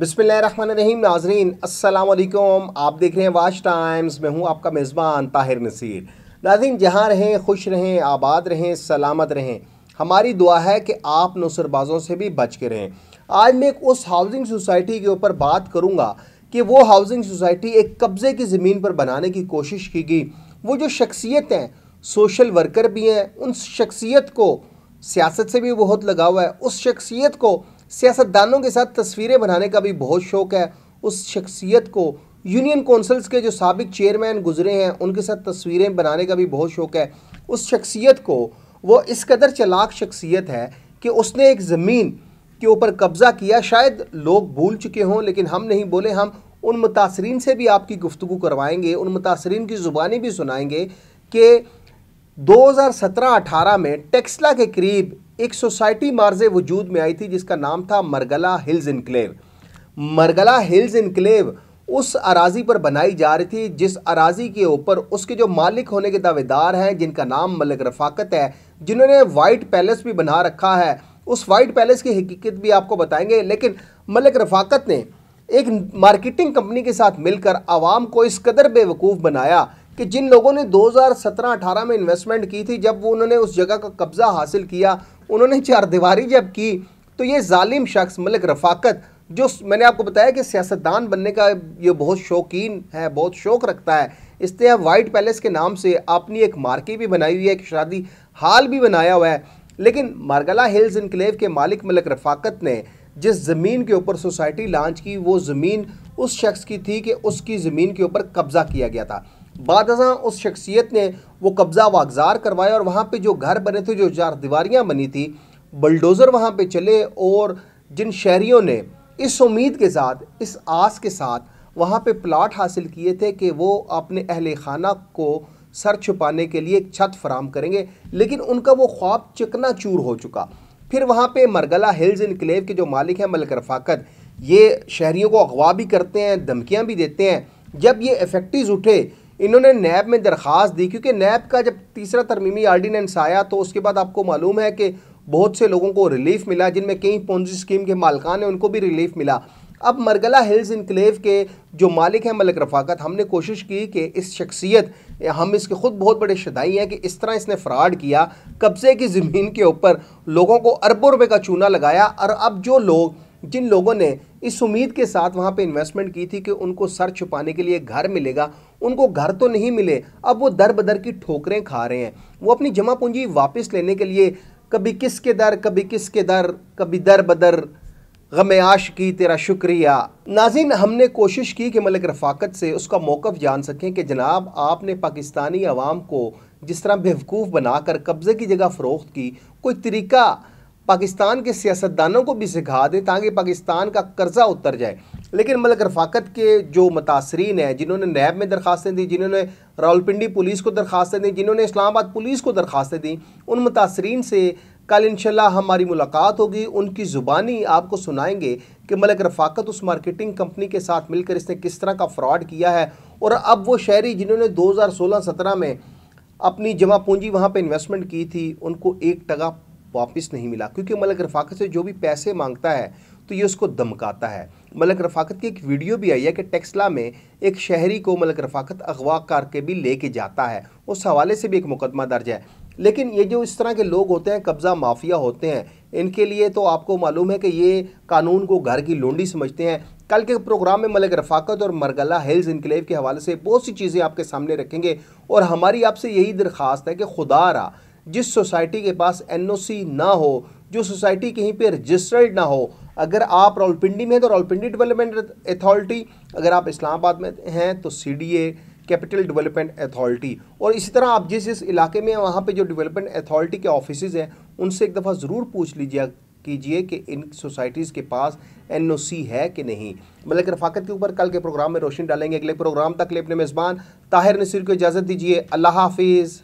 रहीम नाजरीन असल आप देख रहे हैं वाच टाइम्स मैं हूं आपका मेज़बान ताहिर नसीर नाजरीन जहां रहें खुश रहें आबाद रहें सलामत रहें हमारी दुआ है कि आप नसरबाजों से भी बच के रहें आज मैं एक उस हाउसिंग सोसाइटी के ऊपर बात करूँगा कि वो हाउसिंग सोसाइटी एक कब्ज़े की ज़मीन पर बनाने की कोशिश की गई वो जो शख्सियत हैं सोशल वर्कर भी हैं उन शख्सियत को सियासत से भी बहुत लगा हुआ है उस शख्सियत को सियासतदानों के साथ तस्वीरें बनाने का भी बहुत शौक है उस शख्सियत को यूनियन कौंसल्स के जो सबक चेयरमैन गुजरे हैं उनके साथ तस्वीरें बनाने का भी बहुत शौक है उस शख्सियत को वो इस कदर चलाक शख्सियत है कि उसने एक ज़मीन के ऊपर कब्ज़ा किया शायद लोग भूल चुके हों लेकिन हम नहीं बोले हम उन मुतासरीन से भी आपकी गुफ्तु करवाएंगे उन मुतासरीन की ज़ुबानी भी सुनाएंगे कि 2017-18 में टेक्सला के करीब एक सोसाइटी मार्ज वजूद में आई थी जिसका नाम था Margalla hills enclave Margalla hills enclave उस अराजी पर बनाई जा रही थी जिस अराजी के ऊपर उसके जो मालिक होने के दावेदार हैं जिनका नाम मलिक रफाकत है जिन्होंने वाइट पैलेस भी बना रखा है उस वाइट पैलेस की हकीकत भी आपको बताएंगे लेकिन मलिक रफाकत ने एक मार्केटिंग कंपनी के साथ मिलकर आवाम को इस कदर बेवकूफ़ बनाया कि जिन लोगों ने 2017-18 में इन्वेस्टमेंट की थी जब वो उन्होंने उस जगह का कब्ज़ा हासिल किया उन्होंने चार जब की तो ये जालिम शख्स मलिक रफाकत जो मैंने आपको बताया कि सियासतदान बनने का ये बहुत शौकीन है बहुत शौक रखता है तरह वाइट पैलेस के नाम से आपने एक मार्की भी बनाई हुई है एक शादी हाल भी बनाया हुआ है लेकिन मारगला हिल्स इनकलेव के मालिक मलिक रफाकत ने जिस ज़मीन के ऊपर सोसाइटी लॉन्च की वो ज़मीन उस शख्स की थी कि उसकी ज़मीन के ऊपर कब्ज़ा किया गया था बाद उस शख्सियत ने वो कब्ज़ा वागजार करवाया और वहाँ पर जो घर बने थे जो चार दीवारियाँ बनी थी बलडोज़र वहाँ पर चले और जिन शहरीों ने इस उम्मीद के साथ इस आस के साथ वहाँ पर प्लाट हासिल किए थे कि वो अपने अहल खाना को सर छुपाने के लिए एक छत फराम करेंगे लेकिन उनका वो ख्वाब चिकना चूर हो चुका फिर वहाँ पर मरगला हिल्स क्लेव के जो मालिक हैं मलिक रफाकत ये शहरीों को अगवा भी करते हैं धमकियाँ भी देते हैं जब ये इफेक्टिव उठे इन्होंने नैब में दरख्वास्त दी क्योंकि नैब का जब तीसरा तरमीमी आर्डीनेंस आया तो उसके बाद आपको मालूम है कि बहुत से लोगों को रिलीफ मिला जिनमें कई पौजी स्कीम के मालकान हैं उनको भी रिलीफ मिला अब मरगला हिल्स इनकलेव के जो मालिक हैं मलिक रफाकत हमने कोशिश की कि इस शख्सियत हम इसके ख़ुद बहुत बड़े शदाई हैं कि इस तरह इसने फ्रॉड किया कब्ज़े की ज़मीन के ऊपर लोगों को अरबों रुपये का चूना लगाया और अब जो लोग जिन लोगों ने इस उम्मीद के साथ वहाँ पे इन्वेस्टमेंट की थी कि उनको सर छुपाने के लिए घर मिलेगा उनको घर तो नहीं मिले अब वो दर बदर की ठोकरें खा रहे हैं वो अपनी जमा पूंजी वापस लेने के लिए कभी किस के दर कभी किस के दर कभी दर बदर गम आश की तेरा शुक्रिया नाजिन हमने कोशिश की कि मलिक रफाकत से उसका मौक़ जान सकें कि जनाब आपने पाकिस्तानी आवाम को जिस तरह बेवकूफ़ बनाकर कब्ज़े की जगह फ़रोख्त की कोई तरीका पाकिस्तान के सियासतदानों को भी सिखा दें ताकि पाकिस्तान का कर्जा उतर जाए लेकिन मलक रफाकत के जो मुतासरीन हैं जिन्होंने नैब में दरखास्तें दी जिन्होंने रावलपिंडी पुलिस को दरखास्तें दी जिन्होंने इस्लामाबाद पुलिस को दरखास्तें दी उन मुतासरीन से कल इंशाल्लाह हमारी मुलाकात होगी उनकी ज़ुबानी आपको सुनाएंगे कि मलक रफाकत उस मार्केटिंग कंपनी के साथ मिलकर इसने किस तरह का फ्रॉड किया है और अब वो शहरी जिन्होंने 2016-17 में अपनी जमा पूंजी वहाँ पे इन्वेस्टमेंट की थी उनको एक टका वापस नहीं मिला क्योंकि मलिक रफाकत से जो भी पैसे मांगता है तो ये उसको धमकाता है मलिक रफाकत की एक वीडियो भी आई है कि टेक्सला में एक शहरी को मलिक रफाकत अगवा करके भी लेके जाता है उस हवाले से भी एक मुकदमा दर्ज है लेकिन ये जो इस तरह के लोग होते हैं कब्ज़ा माफिया होते हैं इनके लिए तो आपको मालूम है कि ये कानून को घर की लोंडी समझते हैं कल के प्रोग्राम में मलिक रफाकत और मरगला हिल्स इनकलेव के हवाले से बहुत सी चीज़ें आपके सामने रखेंगे और हमारी आपसे यही दरख्वास्त है कि खुदा रहा जिस सोसाइटी के पास एनओसी ना हो जो सोसाइटी कहीं पे रजिस्टर्ड ना हो अगर आप रावलपिंडी में हैं तो रावलपिंडी डेवलपमेंट अथॉरिटी अगर आप इस्लामाबाद में हैं तो सी कैपिटल डेवलपमेंट अथॉरिटी और इसी तरह आप जिस जिस इलाके में वहाँ पे जो डेवलपमेंट अथॉरिटी के ऑफिस हैं उनसे एक दफ़ा ज़रूर पूछ लीजिए कीजिए कि इन सोसाइटीज़ के पास एन है कि नहीं मलक मतलब रफाकत के ऊपर कल के प्रोग्राम में रोशनी डालेंगे अगले प्रोग्राम तक ले अपने मेज़बान ताहिर नसीर को इजाज़त दीजिए अल्लाह हाफिज़